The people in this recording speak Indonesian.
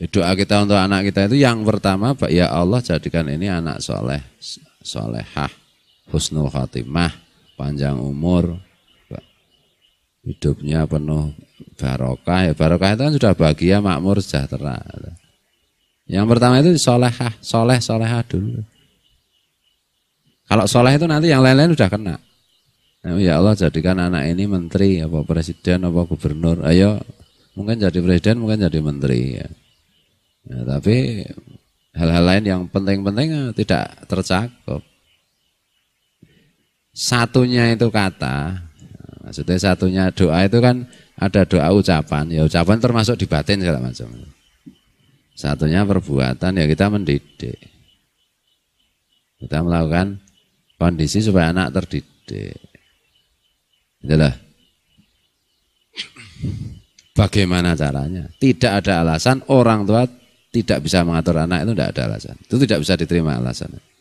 Ya, doa kita untuk anak kita itu yang pertama, Pak ya Allah jadikan ini anak soleh, solehah, husnul khatimah, panjang umur, hidupnya penuh barokah. Ya barokah itu kan sudah bahagia, makmur, sejahtera. Yang pertama itu solehah, soleh, solehah dulu. Kalau soleh itu nanti yang lain-lain sudah kena. Nah, ya Allah jadikan anak ini menteri, apa presiden, apa gubernur. Ayo, mungkin jadi presiden, mungkin jadi menteri. Ya. Ya, tapi hal-hal lain yang penting-penting eh, tidak tercakup. Satunya itu kata, maksudnya satunya doa itu kan ada doa ucapan, ya ucapan termasuk di batin segala macam. Satunya perbuatan ya kita mendidik. Kita melakukan kondisi supaya anak terdidik. Itulah. Bagaimana caranya? Tidak ada alasan orang tua tidak bisa mengatur anak itu tidak ada alasan. Itu tidak bisa diterima alasannya.